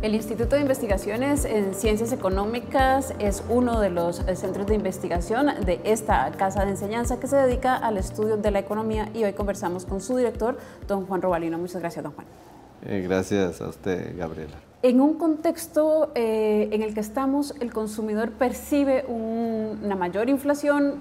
El Instituto de Investigaciones en Ciencias Económicas es uno de los eh, centros de investigación de esta casa de enseñanza que se dedica al estudio de la economía y hoy conversamos con su director, don Juan Robalino. Muchas gracias, don Juan. Eh, gracias a usted, Gabriela. En un contexto eh, en el que estamos, el consumidor percibe una mayor inflación,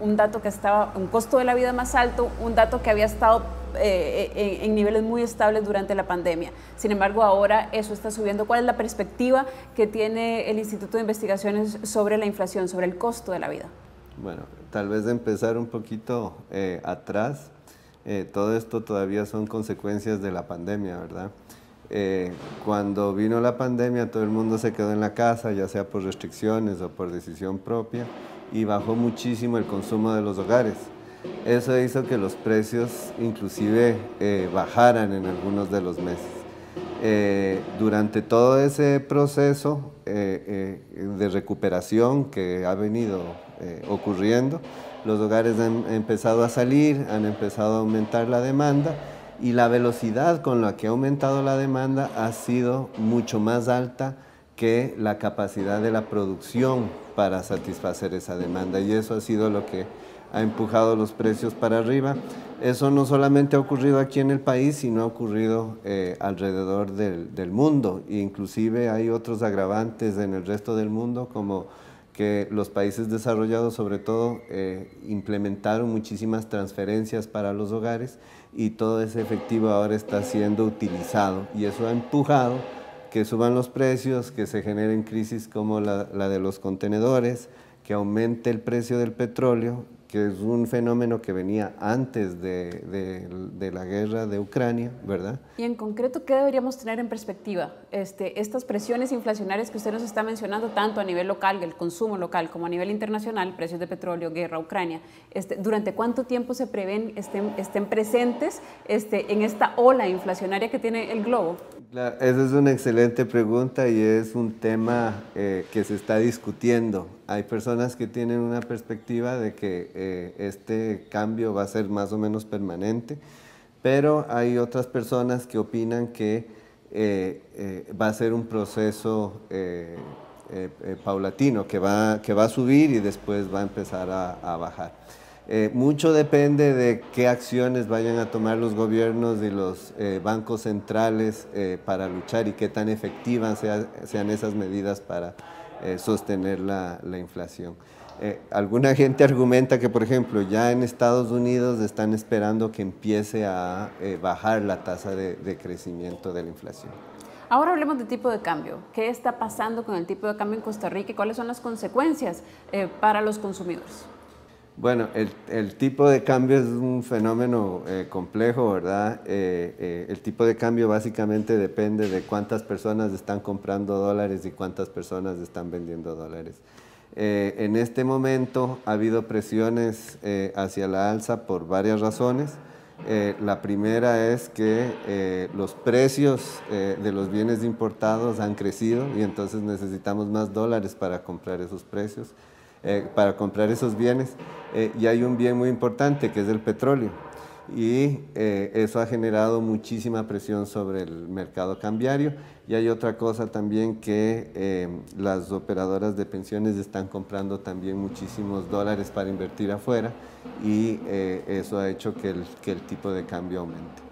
un dato que estaba, un costo de la vida más alto, un dato que había estado eh, en, niveles muy estables durante la pandemia. Sin embargo, ahora eso está subiendo. ¿Cuál es la perspectiva que tiene el Instituto de Investigaciones sobre la inflación, sobre el costo de la vida? Bueno, tal vez de empezar un poquito eh, atrás. Eh, todo esto todavía son consecuencias de la pandemia, ¿verdad? cuando vino la pandemia todo el mundo se quedó en la casa, ya sea por restricciones o por decisión propia, y bajó muchísimo el consumo de los hogares. Eso hizo que los precios inclusive eh, bajaran en algunos de los meses. Eh, durante todo ese proceso eh, de recuperación que ha venido ocurriendo, los hogares han empezado a salir, han empezado a aumentar la demanda y la velocidad con la que ha aumentado la demanda ha sido mucho más alta que la capacidad de la producción para satisfacer esa demanda y eso ha sido lo que ha empujado los precios para arriba. Eso no solamente ha ocurrido aquí en el país, sino ha ocurrido eh, alrededor del, mundo. inclusive hay otros agravantes en el resto del mundo, como que los países desarrollados sobre todo eh, implementaron muchísimas transferencias para los hogares y todo ese efectivo ahora está siendo utilizado y eso ha empujado que suban los precios, que se generen crisis como la, la de los contenedores, que aumente el precio del petróleo que es un fenómeno que venía antes de, la guerra de Ucrania, ¿verdad? Y en concreto, ¿qué deberíamos tener en perspectiva? Este, estas presiones inflacionarias que usted nos está mencionando, tanto a nivel local, el consumo local, como a nivel internacional, precios de petróleo, guerra, Ucrania, este, ¿durante cuánto tiempo se prevén estén, estén presentes este, en esta ola inflacionaria que tiene el globo? esa es una excelente pregunta y es un tema eh, que se está discutiendo hay personas que tienen una perspectiva de que eh, este cambio va a ser más o menos permanente, pero hay otras personas que opinan que eh, eh, va a ser un proceso paulatino, que va, a subir y después va a empezar a bajar. Eh, mucho depende de qué acciones vayan a tomar los gobiernos y los eh, bancos centrales eh, para luchar y qué tan efectivas sean esas medidas para sostener la, inflación. alguna gente argumenta que, por ejemplo, ya en Estados Unidos están esperando que empiece a bajar la tasa de, crecimiento de la inflación. Ahora hablemos de tipo de cambio. ¿Qué está pasando con el tipo de cambio en Costa Rica y cuáles son las consecuencias para los consumidores? Bueno, el, tipo de cambio es un fenómeno eh, complejo, ¿verdad? Eh, eh, el tipo de cambio básicamente depende de cuántas personas están comprando dólares y cuántas personas están vendiendo dólares. en este momento ha habido presiones hacia la alza por varias razones. la primera es que los precios de los bienes importados han crecido y entonces necesitamos más dólares para comprar esos precios. Eh, para comprar esos bienes. Eh, y hay un bien muy importante que es el petróleo. Y eh, eso ha generado muchísima presión sobre el mercado cambiario. Y hay otra cosa también que las operadoras de pensiones están comprando también muchísimos dólares para invertir afuera y eso ha hecho que el, que el tipo de cambio aumente.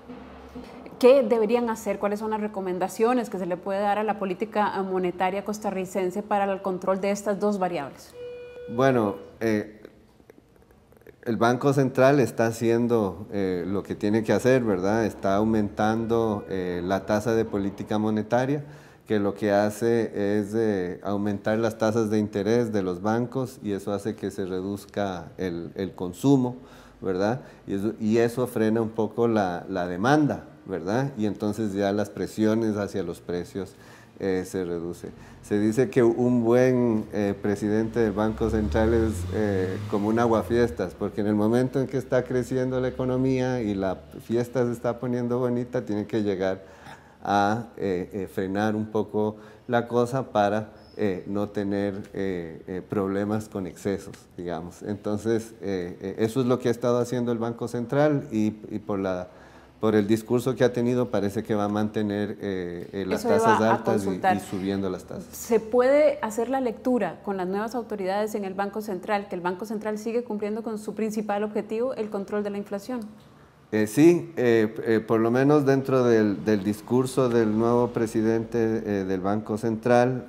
¿Qué deberían hacer? ¿Cuáles son las recomendaciones que se le puede dar a la política monetaria costarricense para el control de estas dos variables? Bueno, eh, el Banco Central está haciendo eh, lo que tiene que hacer, ¿verdad? Está aumentando eh, la tasa de política monetaria, que lo que hace es aumentar las tasas de interés de los bancos y eso hace que se reduzca el, consumo, ¿verdad? Y eso, frena un poco la demanda, ¿verdad? Y entonces ya las presiones hacia los precios. Eh, se reduce. Se dice que un buen eh, presidente del Banco Central es eh, como un aguafiestas, porque en el momento en que está creciendo la economía y la fiesta se está poniendo bonita, tiene que llegar a frenar un poco la cosa para no tener problemas con excesos, digamos. Entonces, eso es lo que ha estado haciendo el Banco Central y por la por el discurso que ha tenido, parece que va a mantener eh, eh, las tasas altas y, subiendo las tasas. Se puede hacer la lectura con las nuevas autoridades en el Banco Central, que el Banco Central sigue cumpliendo con su principal objetivo, el control de la inflación. Eh, sí, por lo menos dentro del, discurso del nuevo presidente del Banco Central,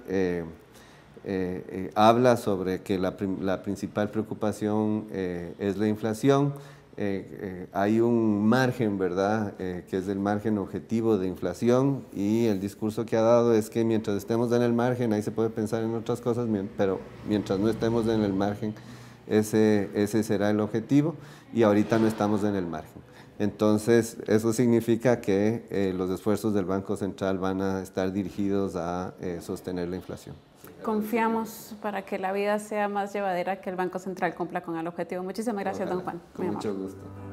habla sobre que la principal preocupación es la inflación eh, eh, hay un margen, ¿verdad?, eh, que es el margen objetivo de inflación y el discurso que ha dado es que mientras estemos en el margen, ahí se puede pensar en otras cosas, pero mientras no estemos en el margen, ese, ese será el objetivo y ahorita no estamos en el margen. Entonces, eso significa que los esfuerzos del Banco Central van a estar dirigidos a sostener la inflación confiamos para que la vida sea más llevadera que el Banco Central cumpla con el objetivo. Muchísimas gracias, don Juan. Con mucho gusto.